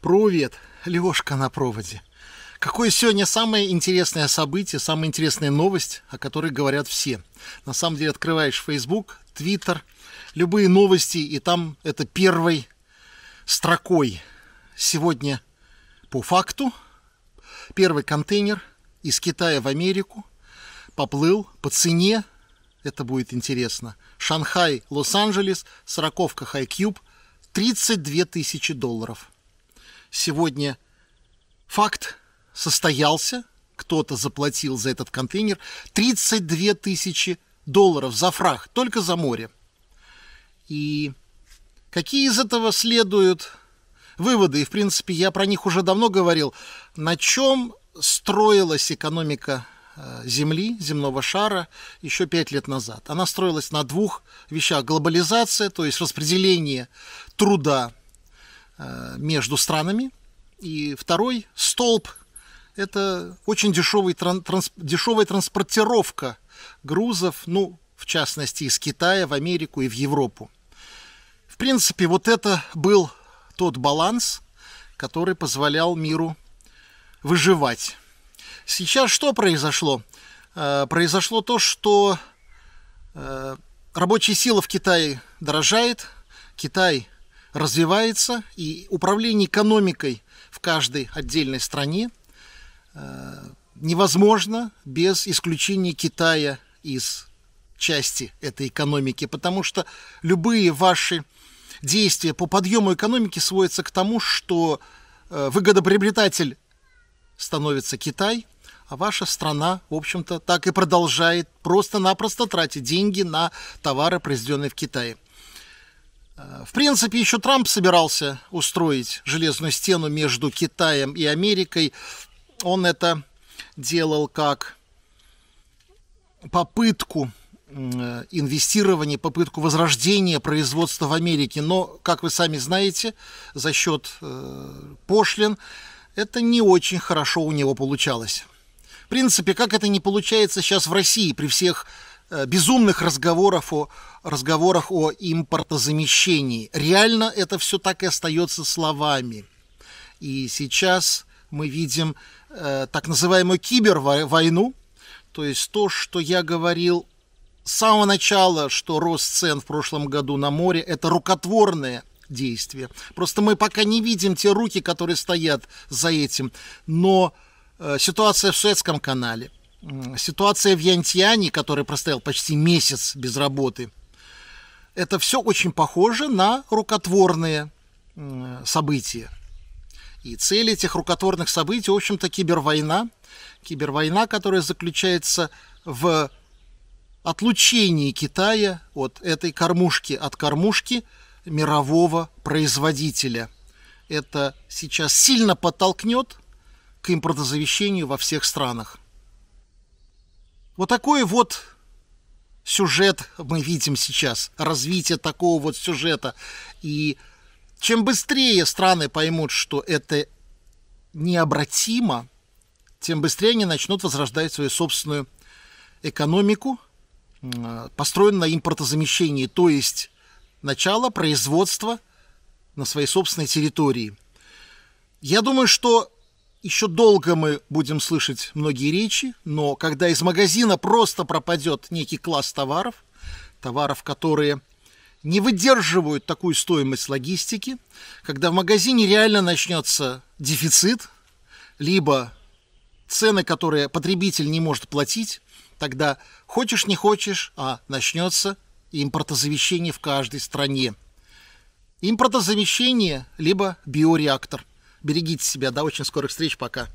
Привет, Лешка на проводе. Какое сегодня самое интересное событие, самая интересная новость, о которой говорят все? На самом деле открываешь Facebook, Twitter, любые новости, и там это первой строкой. Сегодня по факту первый контейнер из Китая в Америку поплыл по цене, это будет интересно, Шанхай, Лос-Анджелес, сороковка High Хайкьюб, 32 тысячи долларов сегодня факт состоялся, кто-то заплатил за этот контейнер 32 тысячи долларов за фрахт, только за море. И какие из этого следуют выводы? И, в принципе, я про них уже давно говорил. На чем строилась экономика э, Земли, земного шара еще пять лет назад. Она строилась на двух вещах. Глобализация, то есть распределение труда Э, между странами. И второй столб – это очень дешевый, транс, дешевая транспортировка грузов, ну, в частности, из Китая в Америку и в Европу. В принципе, вот это был тот баланс, который позволял миру выживать. Сейчас что произошло? Э, произошло то, что э, рабочая сила в Китае дорожает, Китай – развивается, и управление экономикой в каждой отдельной стране э, невозможно без исключения Китая из части этой экономики, потому что любые ваши действия по подъему экономики сводятся к тому, что э, выгодоприобретатель становится Китай, а ваша страна, в общем-то, так и продолжает просто-напросто тратить деньги на товары, произведенные в Китае. Э, в принципе, еще Трамп собирался устроить железную стену между Китаем и Америкой. Он это делал как попытку э, инвестирования, попытку возрождения производства в Америке. Но, как вы сами знаете, за счет э, пошлин это не очень хорошо у него получалось. В принципе, как это не получается сейчас в России при всех Э, безумных разговоров о, разговорах о импортозамещении. Реально это все так и остается словами. И сейчас мы видим э, так называемую кибервойну, то есть то, что я говорил с самого начала, что рост цен в прошлом году на море – это рукотворное действие. Просто мы пока не видим те руки, которые стоят за этим. Но э, ситуация в Суэцком канале – ситуация в Янтьяне, который простоял почти месяц без работы, это все очень похоже на рукотворные события. И цель этих рукотворных событий, в общем-то, кибервойна. Кибервойна, которая заключается в отлучении Китая от этой кормушки, от кормушки мирового производителя. Это сейчас сильно подтолкнет к импортозавещению во всех странах. Вот такой вот сюжет мы видим сейчас, развитие такого вот сюжета. И чем быстрее страны поймут, что это необратимо, тем быстрее они начнут возрождать свою собственную экономику, построенную на импортозамещении, то есть начало производства на своей собственной территории. Я думаю, что еще долго мы будем слышать многие речи, но когда из магазина просто пропадет некий класс товаров, товаров, которые не выдерживают такую стоимость логистики, когда в магазине реально начнется дефицит, либо цены, которые потребитель не может платить, тогда хочешь не хочешь, а начнется импортозамещение в каждой стране. Импортозамещение либо биореактор – Берегите себя. До очень скорых встреч. Пока.